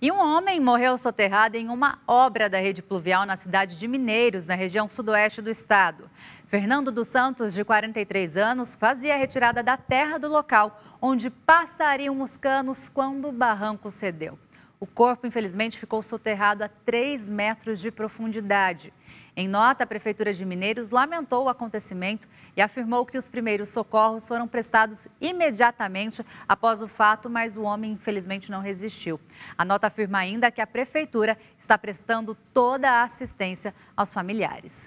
E um homem morreu soterrado em uma obra da rede pluvial na cidade de Mineiros, na região sudoeste do estado. Fernando dos Santos, de 43 anos, fazia a retirada da terra do local, onde passariam os canos quando o barranco cedeu. O corpo, infelizmente, ficou soterrado a 3 metros de profundidade. Em nota, a Prefeitura de Mineiros lamentou o acontecimento e afirmou que os primeiros socorros foram prestados imediatamente após o fato, mas o homem, infelizmente, não resistiu. A nota afirma ainda que a Prefeitura está prestando toda a assistência aos familiares.